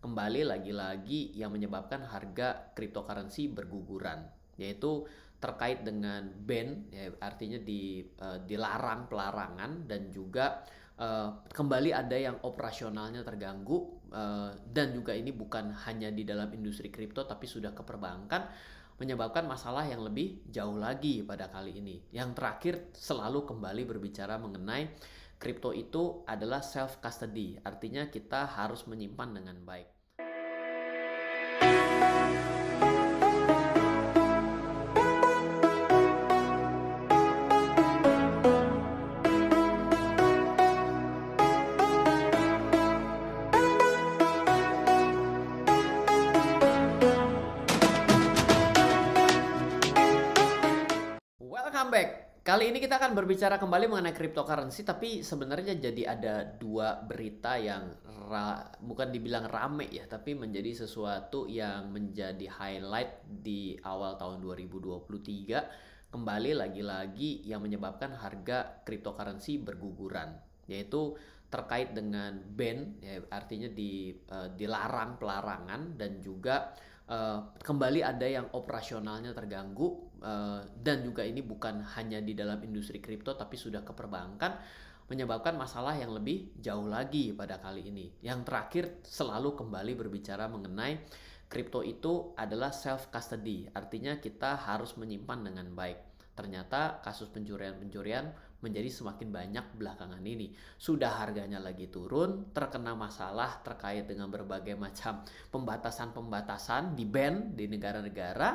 kembali lagi-lagi yang menyebabkan harga cryptocurrency berguguran yaitu terkait dengan ban ya, artinya di uh, dilarang pelarangan dan juga uh, kembali ada yang operasionalnya terganggu uh, dan juga ini bukan hanya di dalam industri kripto tapi sudah ke perbankan menyebabkan masalah yang lebih jauh lagi pada kali ini. Yang terakhir selalu kembali berbicara mengenai kripto itu adalah self custody, artinya kita harus menyimpan dengan baik. Kali ini kita akan berbicara kembali mengenai cryptocurrency, tapi sebenarnya jadi ada dua berita yang ra, bukan dibilang rame ya, tapi menjadi sesuatu yang menjadi highlight di awal tahun 2023. Kembali lagi-lagi yang menyebabkan harga cryptocurrency berguguran, yaitu terkait dengan ban, ya, artinya di, uh, dilarang pelarangan dan juga uh, kembali ada yang operasionalnya terganggu Eh, dan juga ini bukan hanya di dalam industri kripto tapi sudah ke perbankan menyebabkan masalah yang lebih jauh lagi pada kali ini. Yang terakhir selalu kembali berbicara mengenai kripto itu adalah self custody, artinya kita harus menyimpan dengan baik. Ternyata kasus pencurian-pencurian menjadi semakin banyak belakangan ini. Sudah harganya lagi turun, terkena masalah terkait dengan berbagai macam pembatasan-pembatasan di band di negara-negara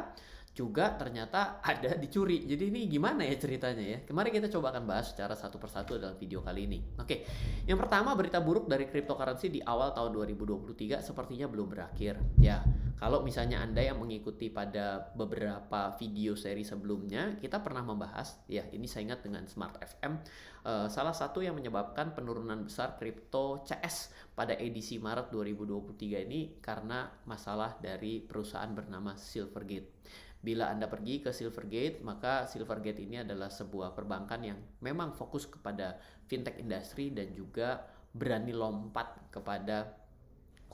juga ternyata ada dicuri. Jadi ini gimana ya ceritanya ya? Kemarin kita coba akan bahas secara satu persatu dalam video kali ini. Oke, yang pertama berita buruk dari cryptocurrency di awal tahun 2023 sepertinya belum berakhir. Ya, kalau misalnya Anda yang mengikuti pada beberapa video seri sebelumnya, kita pernah membahas, ya ini saya ingat dengan Smart FM, eh, salah satu yang menyebabkan penurunan besar crypto CS pada edisi Maret 2023 ini karena masalah dari perusahaan bernama Silvergate. Bila Anda pergi ke Silvergate, maka Silvergate ini adalah sebuah perbankan yang memang fokus kepada fintech industri dan juga berani lompat kepada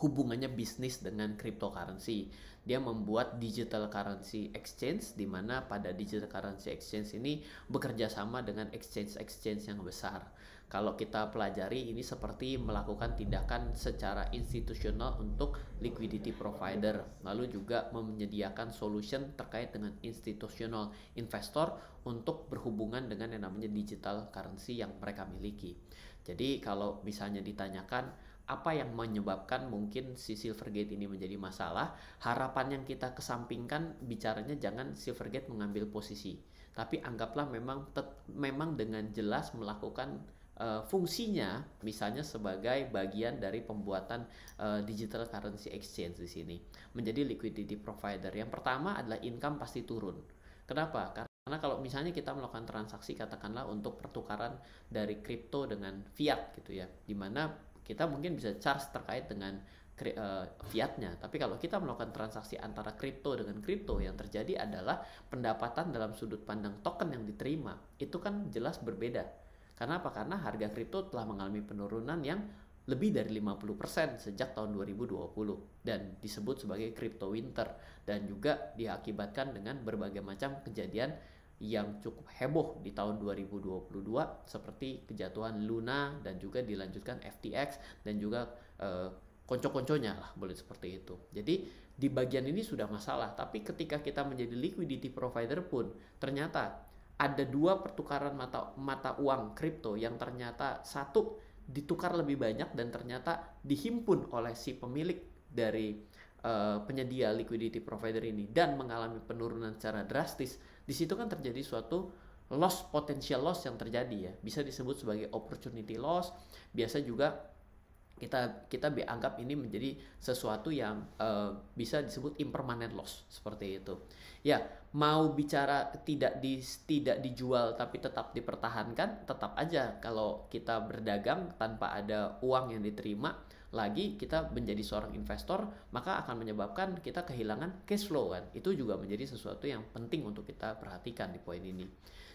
hubungannya bisnis dengan cryptocurrency. Dia membuat digital currency exchange di mana pada digital currency exchange ini bekerja sama dengan exchange-exchange yang besar. Kalau kita pelajari ini seperti melakukan tindakan secara institusional untuk liquidity provider, lalu juga menyediakan solution terkait dengan institutional investor untuk berhubungan dengan yang namanya digital currency yang mereka miliki. Jadi kalau misalnya ditanyakan apa yang menyebabkan mungkin si Silvergate ini menjadi masalah, harapan yang kita kesampingkan bicaranya jangan Silvergate mengambil posisi, tapi anggaplah memang memang dengan jelas melakukan uh, fungsinya misalnya sebagai bagian dari pembuatan uh, digital currency exchange di sini menjadi liquidity provider. Yang pertama adalah income pasti turun. Kenapa? Karena kalau misalnya kita melakukan transaksi katakanlah untuk pertukaran dari kripto dengan fiat gitu ya, dimana kita mungkin bisa charge terkait dengan eh, fiatnya. Tapi kalau kita melakukan transaksi antara kripto dengan kripto, yang terjadi adalah pendapatan dalam sudut pandang token yang diterima itu kan jelas berbeda karena apa? Karena harga kripto telah mengalami penurunan yang lebih dari 50% sejak tahun 2020 dan disebut sebagai crypto winter dan juga diakibatkan dengan berbagai macam kejadian yang cukup heboh di tahun 2022 seperti kejatuhan Luna dan juga dilanjutkan FTX dan juga eh, konco-konconya lah boleh seperti itu. Jadi di bagian ini sudah masalah, tapi ketika kita menjadi liquidity provider pun ternyata ada dua pertukaran mata mata uang kripto yang ternyata satu ditukar lebih banyak dan ternyata dihimpun oleh si pemilik dari uh, penyedia liquidity provider ini dan mengalami penurunan secara drastis di situ kan terjadi suatu loss potential loss yang terjadi ya bisa disebut sebagai opportunity loss biasa juga kita kita anggap ini menjadi sesuatu yang uh, bisa disebut impermanent loss seperti itu. Ya, mau bicara tidak di tidak dijual tapi tetap dipertahankan, tetap aja kalau kita berdagang tanpa ada uang yang diterima lagi kita menjadi seorang investor maka akan menyebabkan kita kehilangan cash flow kan. Itu juga menjadi sesuatu yang penting untuk kita perhatikan di poin ini.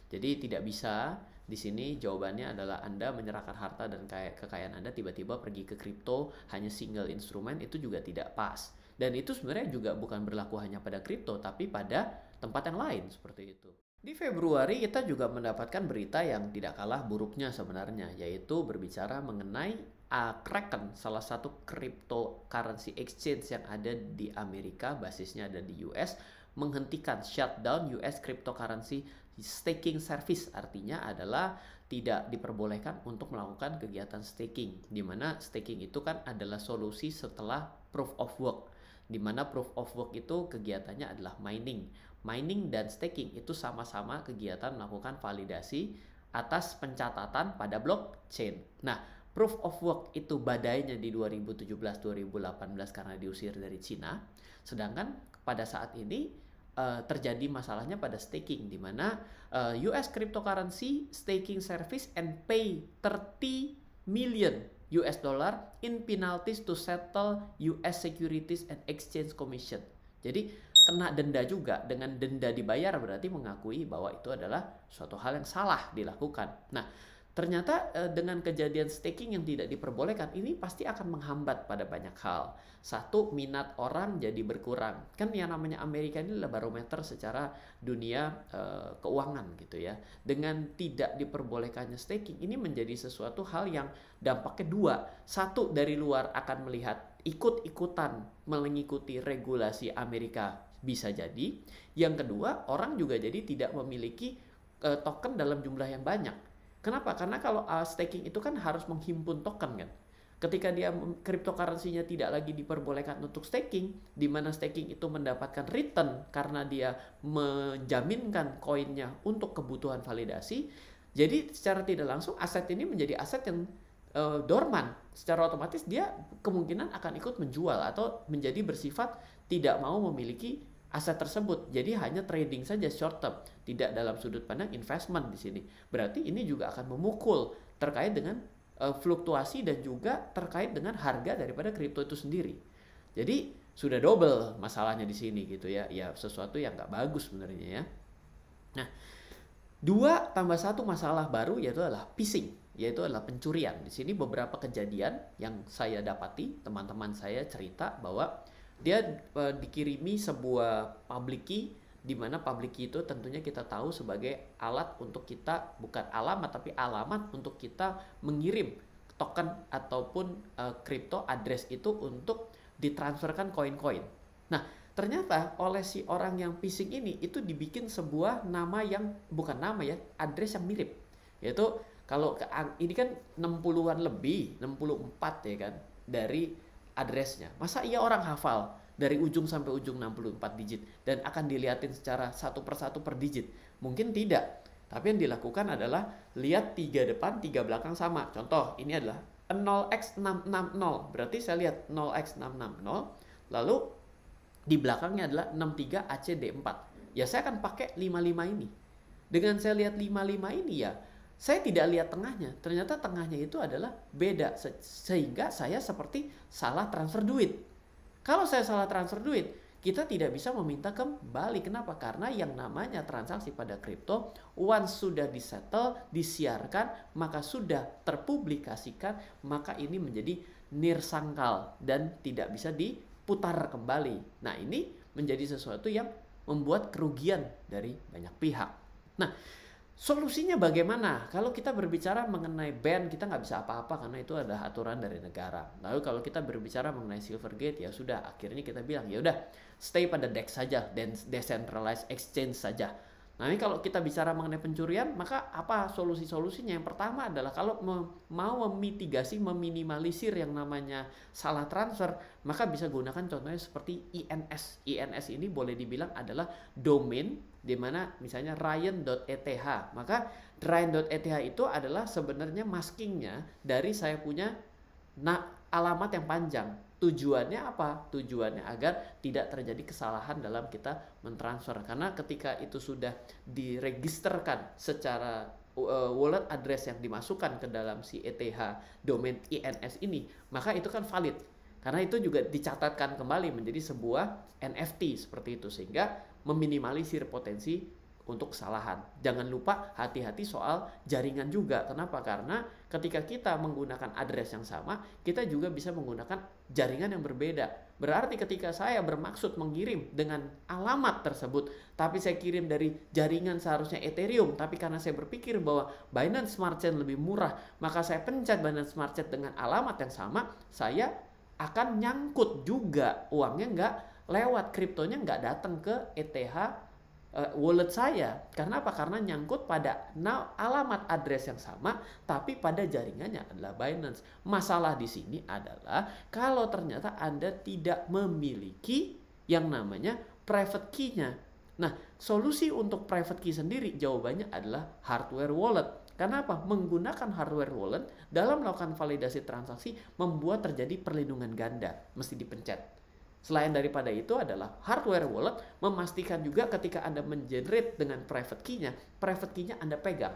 Jadi tidak bisa di sini jawabannya adalah Anda menyerahkan harta dan kekayaan Anda tiba-tiba pergi ke kripto hanya single instrumen itu juga tidak pas. Dan itu sebenarnya juga bukan berlaku hanya pada kripto tapi pada tempat yang lain seperti itu. Di Februari kita juga mendapatkan berita yang tidak kalah buruknya sebenarnya yaitu berbicara mengenai uh, Kraken, salah satu cryptocurrency exchange yang ada di Amerika, basisnya ada di US, menghentikan shutdown US cryptocurrency Staking service artinya adalah tidak diperbolehkan untuk melakukan kegiatan staking, di mana staking itu kan adalah solusi setelah proof of work, di mana proof of work itu kegiatannya adalah mining. Mining dan staking itu sama-sama kegiatan melakukan validasi atas pencatatan pada blockchain. Nah, proof of work itu badainya di 2017-2018 karena diusir dari Cina, sedangkan pada saat ini uh, terjadi masalahnya pada staking di mana uh, eh, US cryptocurrency staking service and pay 30 million US dollar in penalties to settle US Securities and Exchange Commission. Jadi kena denda juga dengan denda dibayar berarti mengakui bahwa itu adalah suatu hal yang salah dilakukan. Nah, Ternyata eh, dengan kejadian staking yang tidak diperbolehkan ini pasti akan menghambat pada banyak hal. Satu, minat orang jadi berkurang. Kan yang namanya Amerika ini adalah barometer secara dunia e, keuangan gitu ya. Dengan tidak diperbolehkannya staking ini menjadi sesuatu hal yang dampak kedua. Satu, dari luar akan melihat ikut-ikutan mengikuti regulasi Amerika bisa jadi. Yang kedua, orang juga jadi tidak memiliki eh, token dalam jumlah yang banyak Kenapa? Karena kalau uh, staking itu kan harus menghimpun token kan. Ketika dia cryptocurrency-nya tidak lagi diperbolehkan untuk staking, di mana staking itu mendapatkan return karena dia menjaminkan koinnya untuk kebutuhan validasi, jadi secara tidak langsung aset ini menjadi aset yang uh, dorman. Secara otomatis dia kemungkinan akan ikut menjual atau menjadi bersifat tidak mau memiliki aset tersebut. Jadi hanya trading saja short term, tidak dalam sudut pandang investment di sini. Berarti ini juga akan memukul terkait dengan uh, fluktuasi dan juga terkait dengan harga daripada kripto itu sendiri. Jadi sudah double masalahnya di sini gitu ya. Ya sesuatu yang nggak bagus sebenarnya ya. Nah, dua tambah satu masalah baru yaitu adalah phishing, yaitu adalah pencurian. Di sini beberapa kejadian yang saya dapati teman-teman saya cerita bahwa dia uh, dikirimi sebuah public key di mana public key itu tentunya kita tahu sebagai alat untuk kita bukan alamat tapi alamat untuk kita mengirim token ataupun eh, kripto uh, address itu untuk ditransferkan koin-koin. Nah, ternyata oleh si orang yang phishing ini itu dibikin sebuah nama yang bukan nama ya, address yang mirip. Yaitu kalau ini kan 60-an lebih, 64 ya kan dari addressnya. Masa iya orang hafal dari ujung sampai ujung 64 digit dan akan dilihatin secara satu persatu per digit? Mungkin tidak. Tapi yang dilakukan adalah lihat tiga depan, tiga belakang sama. Contoh, ini adalah 0x660. Berarti saya lihat 0x660, lalu di belakangnya adalah 63ACD4. Ya saya akan pakai 55 ini. Dengan saya lihat 55 ini ya, saya tidak lihat tengahnya. Ternyata tengahnya itu adalah beda sehingga saya seperti salah transfer duit. Kalau saya salah transfer duit, kita tidak bisa meminta kembali. Kenapa? Karena yang namanya transaksi pada kripto once sudah disettle, disiarkan, maka sudah terpublikasikan, maka ini menjadi nirsangkal dan tidak bisa diputar kembali. Nah, ini menjadi sesuatu yang membuat kerugian dari banyak pihak. Nah, Solusinya bagaimana? Kalau kita berbicara mengenai ban, kita nggak bisa apa-apa karena itu ada aturan dari negara. Lalu kalau kita berbicara mengenai Silvergate, ya sudah, akhirnya kita bilang ya udah, stay pada DEX saja, dan decentralized exchange saja. Nah ini kalau kita bicara mengenai pencurian, maka apa solusi-solusinya? Yang pertama adalah kalau mau memitigasi, meminimalisir yang namanya salah transfer, maka bisa gunakan contohnya seperti INS. INS ini boleh dibilang adalah domain di mana misalnya ryan.eth. Maka ryan.eth itu adalah sebenarnya maskingnya dari saya punya alamat yang panjang tujuannya apa? Tujuannya agar tidak terjadi kesalahan dalam kita mentransfer. Karena ketika itu sudah diregisterkan secara uh, wallet address yang dimasukkan ke dalam si ETH domain INS ini, maka itu kan valid. Karena itu juga dicatatkan kembali menjadi sebuah NFT seperti itu sehingga meminimalisir potensi untuk kesalahan. Jangan lupa hati-hati soal jaringan juga. Kenapa? Karena ketika kita menggunakan address yang sama, kita juga bisa menggunakan jaringan yang berbeda. Berarti ketika saya bermaksud mengirim dengan alamat tersebut, tapi saya kirim dari jaringan seharusnya Ethereum, tapi karena saya berpikir bahwa Binance Smart Chain lebih murah, maka saya pencet Binance Smart Chain dengan alamat yang sama, saya akan nyangkut juga uangnya nggak lewat kriptonya nggak datang ke ETH uh, wallet saya. Karena apa? Karena nyangkut pada alamat address yang sama, tapi pada jaringannya adalah Binance. Masalah di sini adalah kalau ternyata Anda tidak memiliki yang namanya private key-nya. Nah, solusi untuk private key sendiri jawabannya adalah hardware wallet. Karena apa? Menggunakan hardware wallet dalam melakukan validasi transaksi membuat terjadi perlindungan ganda. Mesti dipencet. Selain daripada itu adalah hardware wallet memastikan juga ketika Anda mengenerate dengan private key-nya, private key-nya Anda pegang.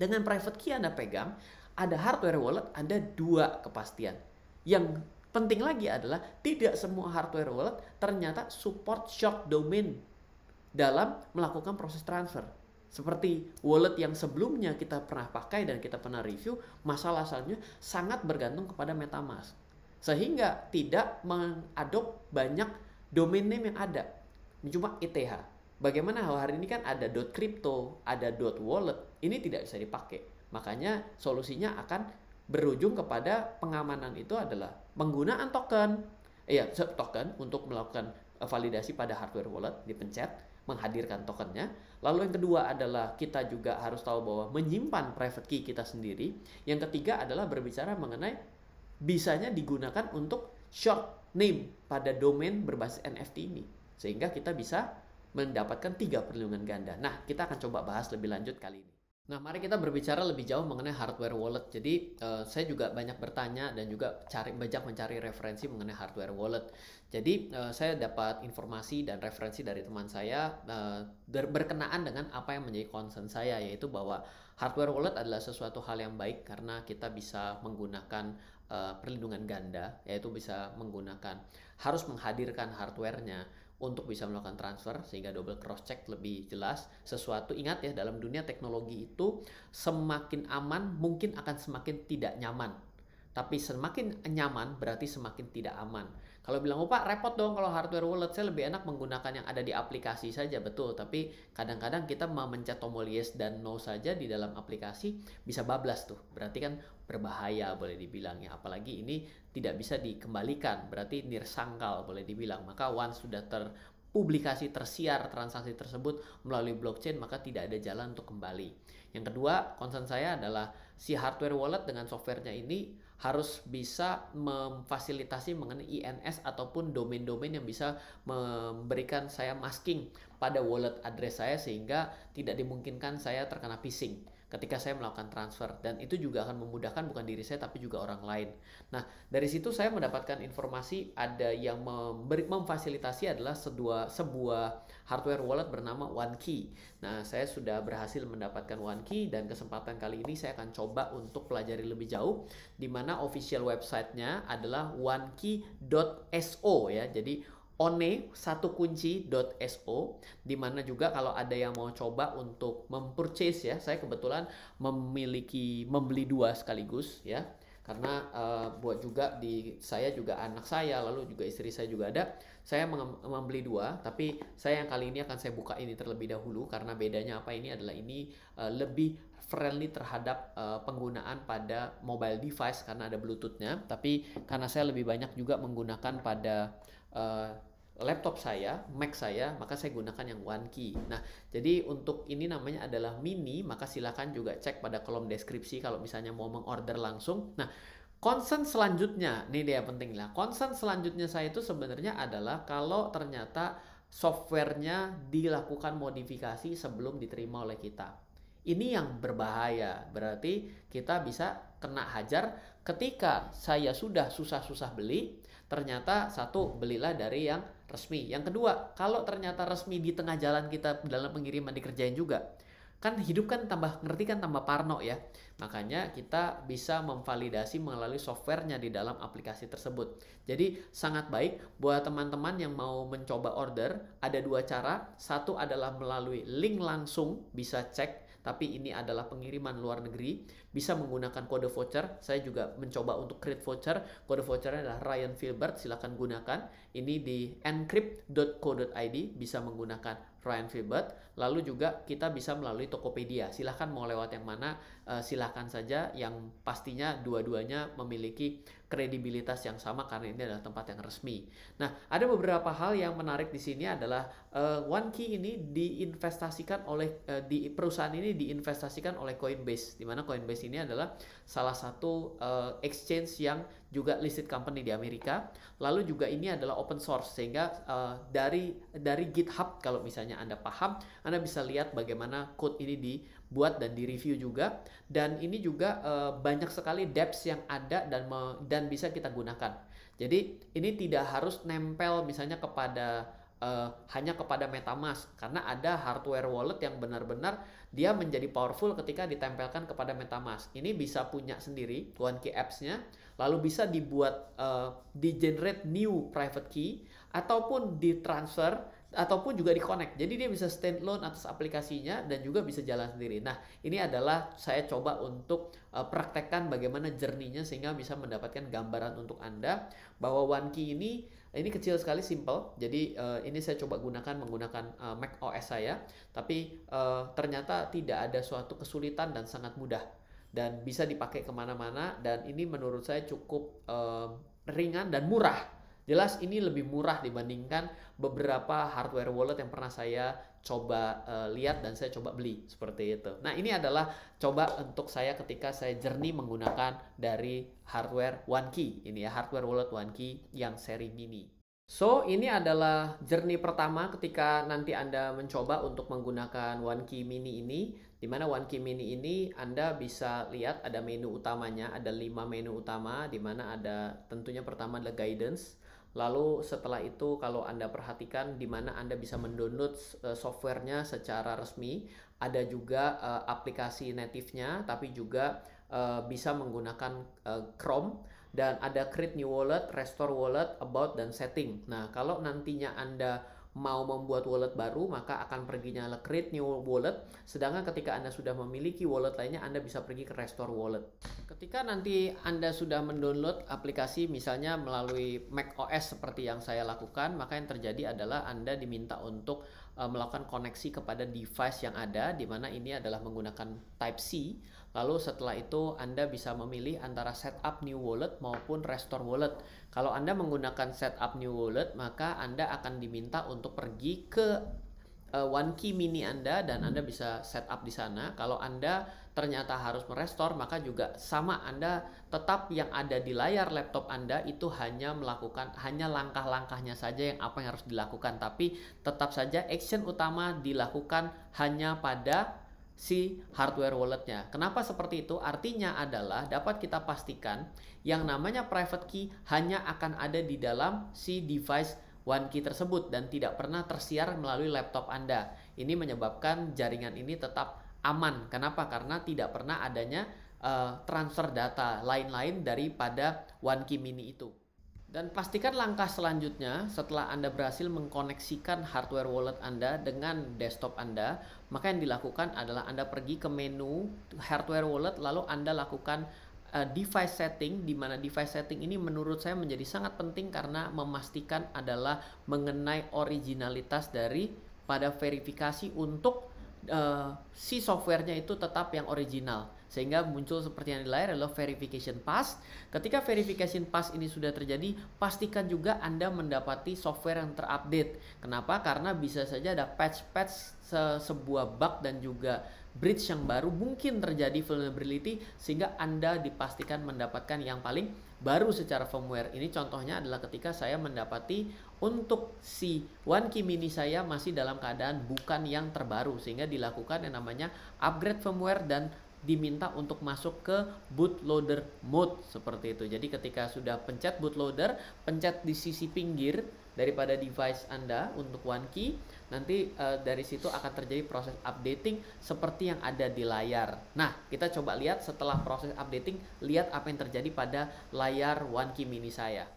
Dengan private key Anda pegang, ada hardware wallet, ada dua kepastian. Yang penting lagi adalah tidak semua hardware wallet ternyata support short domain dalam melakukan proses transfer. Seperti wallet yang sebelumnya kita pernah pakai dan kita pernah review, masalah asalnya sangat bergantung kepada MetaMask sehingga tidak mengadop banyak domain name yang ada. Cuma ETH. Bagaimana hari ini kan ada dot .crypto, ada dot .wallet. Ini tidak bisa dipakai. Makanya solusinya akan berujung kepada pengamanan itu adalah penggunaan token. ya eh, token untuk melakukan eh, validasi pada hardware wallet dipencet menghadirkan tokennya. Lalu yang kedua adalah kita juga harus tahu bahwa menyimpan private key kita sendiri. Yang ketiga adalah berbicara mengenai bisanya digunakan untuk short name pada domain berbasis NFT ini sehingga kita bisa mendapatkan tiga perlindungan ganda. Nah, kita akan coba bahas lebih lanjut kali ini. Nah, mari kita berbicara lebih jauh mengenai hardware wallet. Jadi, uh, saya juga banyak bertanya dan juga cari banyak mencari referensi mengenai hardware wallet. Jadi, uh, saya dapat informasi dan referensi dari teman saya uh, berkenaan dengan apa yang menjadi concern saya, yaitu bahwa hardware wallet adalah sesuatu hal yang baik karena kita bisa menggunakan Eh, perlindungan ganda, yaitu bisa menggunakan harus menghadirkan hardwarenya untuk bisa melakukan transfer sehingga double cross check lebih jelas sesuatu ingat ya dalam dunia teknologi itu semakin aman mungkin akan semakin tidak nyaman tapi semakin nyaman berarti semakin tidak aman kalau bilang, oh Pak repot dong kalau hardware wallet, saya lebih enak menggunakan yang ada di aplikasi saja, betul. Tapi kadang-kadang kita mau mencet tombol yes dan no saja di dalam aplikasi, bisa bablas tuh. Berarti kan berbahaya boleh dibilang ya. Apalagi ini tidak bisa dikembalikan, berarti nirsangkal boleh dibilang. Maka once sudah terpublikasi tersiar transaksi tersebut melalui blockchain maka tidak ada jalan untuk kembali. Yang kedua, concern saya adalah si hardware wallet dengan softwarenya ini harus bisa memfasilitasi mengenai INS ataupun domain-domain yang bisa memberikan saya masking pada wallet address saya sehingga tidak dimungkinkan saya terkena phishing ketika saya melakukan transfer dan itu juga akan memudahkan bukan diri saya tapi juga orang lain. Nah, dari situ saya mendapatkan informasi ada yang memberi memfasilitasi adalah sebuah sebuah hardware wallet bernama OneKey. Nah, saya sudah berhasil mendapatkan OneKey dan kesempatan kali ini saya akan coba untuk pelajari lebih jauh di mana official websitenya adalah onekey.so ya. Jadi one satu kunci kunci.so di mana juga kalau ada yang mau coba untuk mempurchase ya saya kebetulan memiliki membeli dua sekaligus ya karena uh, buat juga di saya juga anak saya lalu juga istri saya juga ada saya membeli dua tapi saya yang kali ini akan saya buka ini terlebih dahulu karena bedanya apa ini adalah ini uh, lebih friendly terhadap uh, penggunaan pada mobile device karena ada bluetoothnya tapi karena saya lebih banyak juga menggunakan pada uh, laptop saya, Mac saya, maka saya gunakan yang One Key. Nah, jadi untuk ini namanya adalah mini, maka silakan juga cek pada kolom deskripsi kalau misalnya mau mengorder langsung. Nah, concern selanjutnya, ini dia penting lah. Concern selanjutnya saya itu sebenarnya adalah kalau ternyata softwarenya dilakukan modifikasi sebelum diterima oleh kita. Ini yang berbahaya, berarti kita bisa kena hajar ketika saya sudah susah-susah beli, ternyata satu belilah dari yang resmi. Yang kedua, kalau ternyata resmi di tengah jalan kita dalam pengiriman dikerjain juga, kan hidup kan tambah ngerti kan tambah parno ya. Makanya kita bisa memvalidasi melalui softwarenya di dalam aplikasi tersebut. Jadi sangat baik buat teman-teman yang mau mencoba order, ada dua cara. Satu adalah melalui link langsung bisa cek tapi ini adalah pengiriman luar negeri, bisa menggunakan kode voucher. Saya juga mencoba untuk create voucher. Kode vouchernya adalah Ryan Filbert, silahkan gunakan. Ini di encrypt.co.id, bisa menggunakan Ryan Filbert. Lalu juga kita bisa melalui Tokopedia. Silahkan mau lewat yang mana, eh, silahkan saja. Yang pastinya dua-duanya memiliki kredibilitas yang sama karena ini adalah tempat yang resmi. Nah, ada beberapa hal yang menarik di sini adalah uh, One Key ini diinvestasikan oleh uh, di perusahaan ini diinvestasikan oleh Coinbase, di mana Coinbase ini adalah salah satu uh, exchange yang juga listed company di Amerika. Lalu juga ini adalah open source sehingga uh, dari dari GitHub kalau misalnya Anda paham, Anda bisa lihat bagaimana code ini di buat dan di review juga dan ini juga uh, banyak sekali depths yang ada dan me, dan bisa kita gunakan. Jadi ini tidak harus nempel misalnya kepada uh, hanya kepada MetaMask karena ada hardware wallet yang benar-benar dia menjadi powerful ketika ditempelkan kepada MetaMask. Ini bisa punya sendiri OneKey apps-nya, lalu bisa dibuat uh, eh, di generate new private key ataupun di transfer ataupun juga di connect. Jadi dia bisa stand alone atas aplikasinya dan juga bisa jalan sendiri. Nah, ini adalah saya coba untuk eh, praktekkan bagaimana jerninya sehingga bisa mendapatkan gambaran untuk Anda bahwa OneKey ini ini kecil sekali simple. Jadi eh, ini saya coba gunakan menggunakan eh, Mac OS saya, tapi ternyata tidak ada suatu kesulitan dan sangat mudah dan bisa dipakai kemana-mana dan ini menurut saya cukup ringan dan murah Jelas ini lebih murah dibandingkan beberapa hardware wallet yang pernah saya coba uh, lihat dan saya coba beli seperti itu. Nah, ini adalah coba untuk saya ketika saya jernih menggunakan dari hardware OneKey. Ini ya hardware wallet OneKey yang seri mini. So, ini adalah jernih pertama ketika nanti Anda mencoba untuk menggunakan OneKey Mini ini. Di mana OneKey Mini ini Anda bisa lihat ada menu utamanya, ada lima menu utama di mana ada tentunya pertama adalah guidance, Lalu setelah itu kalau Anda perhatikan di mana Anda bisa mendownload uh, softwarenya secara resmi, ada juga uh, aplikasi native-nya tapi juga uh, bisa menggunakan uh, Chrome dan ada create new wallet, restore wallet, about dan setting. Nah, kalau nantinya Anda mau membuat wallet baru maka akan perginya create new wallet sedangkan ketika Anda sudah memiliki wallet lainnya Anda bisa pergi ke restore wallet ketika nanti Anda sudah mendownload aplikasi misalnya melalui macOS seperti yang saya lakukan maka yang terjadi adalah Anda diminta untuk eh, melakukan koneksi kepada device yang ada di mana ini adalah menggunakan Type C Lalu setelah itu Anda bisa memilih antara setup new wallet maupun restore wallet. Kalau Anda menggunakan setup new wallet, maka Anda akan diminta untuk pergi ke uh, One Key Mini Anda dan Anda bisa setup di sana. Kalau Anda ternyata harus merestore, maka juga sama Anda tetap yang ada di layar laptop Anda itu hanya melakukan hanya langkah-langkahnya saja yang apa yang harus dilakukan, tapi tetap saja action utama dilakukan hanya pada si hardware walletnya. Kenapa seperti itu? Artinya adalah dapat kita pastikan yang namanya private key hanya akan ada di dalam si device one key tersebut dan tidak pernah tersiar melalui laptop Anda. Ini menyebabkan jaringan ini tetap aman. Kenapa? Karena tidak pernah adanya uh, transfer data lain-lain daripada one key mini itu. Dan pastikan langkah selanjutnya setelah Anda berhasil mengkoneksikan hardware wallet Anda dengan desktop Anda, maka yang dilakukan adalah Anda pergi ke menu hardware wallet lalu Anda lakukan uh, device setting di mana device setting ini menurut saya menjadi sangat penting karena memastikan adalah mengenai originalitas dari pada verifikasi untuk uh, si softwarenya itu tetap yang original sehingga muncul seperti yang di layar adalah verification pass. Ketika verification pass ini sudah terjadi, pastikan juga Anda mendapati software yang terupdate. Kenapa? Karena bisa saja ada patch-patch se sebuah bug dan juga bridge yang baru mungkin terjadi vulnerability sehingga Anda dipastikan mendapatkan yang paling baru secara firmware. Ini contohnya adalah ketika saya mendapati untuk si OneKey Mini saya masih dalam keadaan bukan yang terbaru sehingga dilakukan yang namanya upgrade firmware dan diminta untuk masuk ke bootloader mode seperti itu. Jadi ketika sudah pencet bootloader, pencet di sisi pinggir daripada device Anda untuk One Key, nanti uh, dari situ akan terjadi proses updating seperti yang ada di layar. Nah, kita coba lihat setelah proses updating, lihat apa yang terjadi pada layar One Key mini saya.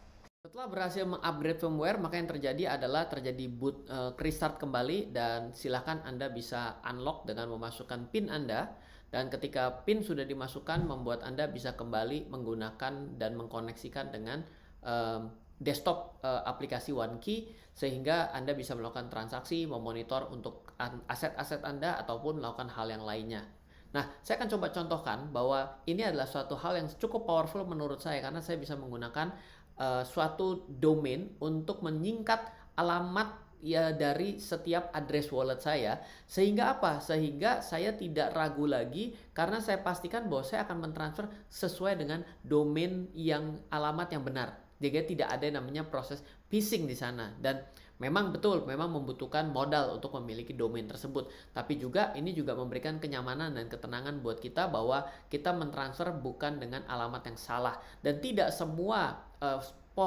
Setelah berhasil mengupgrade firmware, maka yang terjadi adalah terjadi boot uh, restart kembali dan silahkan Anda bisa unlock dengan memasukkan PIN Anda dan ketika PIN sudah dimasukkan membuat Anda bisa kembali menggunakan dan mengkoneksikan dengan um, desktop uh, aplikasi OneKey sehingga Anda bisa melakukan transaksi, memonitor untuk aset-aset Anda ataupun melakukan hal yang lainnya. Nah, saya akan coba contohkan bahwa ini adalah suatu hal yang cukup powerful menurut saya karena saya bisa menggunakan uh, suatu domain untuk menyingkat alamat ya dari setiap address wallet saya sehingga apa sehingga saya tidak ragu lagi karena saya pastikan bahwa saya akan mentransfer sesuai dengan domain yang alamat yang benar jadi tidak ada yang namanya proses phishing di sana dan Memang betul, memang membutuhkan modal untuk memiliki domain tersebut. Tapi juga ini juga memberikan kenyamanan dan ketenangan buat kita bahwa kita mentransfer bukan dengan alamat yang salah. Dan tidak semua uh,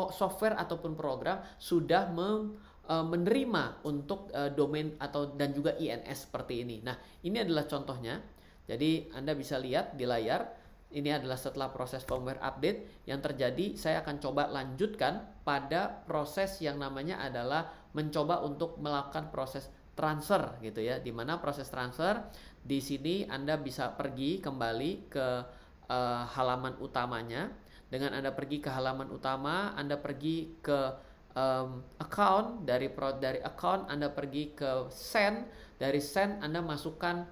software ataupun program sudah mem Eh, menerima untuk uh, domain atau dan juga INS seperti ini. Nah, ini adalah contohnya. Jadi Anda bisa lihat di layar ini adalah setelah proses firmware update yang terjadi saya akan coba lanjutkan pada proses yang namanya adalah mencoba untuk melakukan proses transfer gitu ya. Di mana proses transfer di sini Anda bisa pergi kembali ke uh, halaman utamanya. Dengan Anda pergi ke halaman utama, Anda pergi ke um, account dari pro dari account Anda pergi ke send dari send Anda masukkan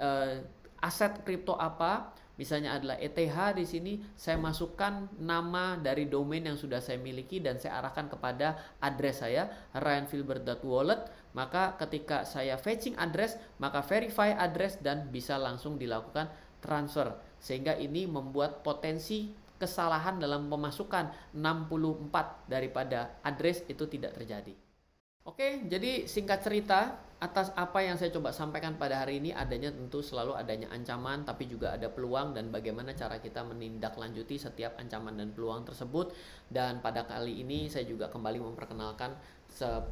uh, aset kripto apa misalnya adalah ETH di sini saya masukkan nama dari domain yang sudah saya miliki dan saya arahkan kepada address saya ryanfilbert.wallet maka ketika saya fetching address maka verify address dan bisa langsung dilakukan transfer sehingga ini membuat potensi kesalahan dalam pemasukan 64 daripada address itu tidak terjadi. Oke, jadi singkat cerita atas apa yang saya coba sampaikan pada hari ini adanya tentu selalu adanya ancaman tapi juga ada peluang dan bagaimana cara kita menindaklanjuti setiap ancaman dan peluang tersebut dan pada kali ini saya juga kembali memperkenalkan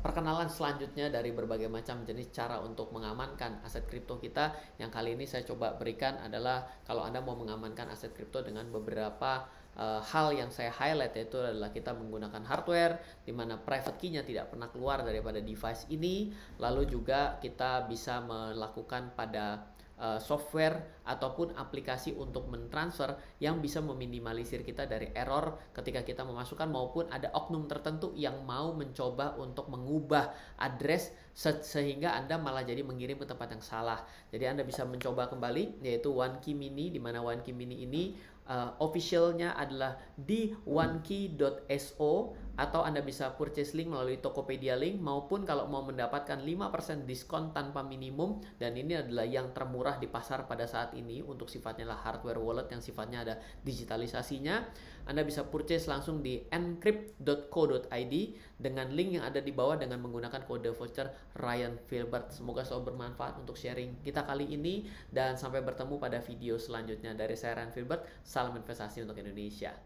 perkenalan selanjutnya dari berbagai macam jenis cara untuk mengamankan aset kripto kita yang kali ini saya coba berikan adalah kalau Anda mau mengamankan aset kripto dengan beberapa uh, hal yang saya highlight yaitu adalah kita menggunakan hardware di mana private key-nya tidak pernah keluar daripada device ini lalu juga kita bisa melakukan pada Eh, software ataupun aplikasi untuk mentransfer yang bisa meminimalisir kita dari error ketika kita memasukkan maupun ada oknum tertentu yang mau mencoba untuk mengubah address sehingga Anda malah jadi mengirim ke tempat yang salah. Jadi Anda bisa mencoba kembali yaitu OneKey Mini di mana OneKey Mini ini uh, officialnya adalah di onekey.so atau Anda bisa purchase link melalui Tokopedia link maupun kalau mau mendapatkan 5% diskon tanpa minimum dan ini adalah yang termurah di pasar pada saat ini untuk sifatnya lah hardware wallet yang sifatnya ada digitalisasinya Anda bisa purchase langsung di encrypt.co.id dengan link yang ada di bawah dengan menggunakan kode voucher Ryan Filbert semoga selalu bermanfaat untuk sharing kita kali ini dan sampai bertemu pada video selanjutnya dari saya Ryan Filbert salam investasi untuk Indonesia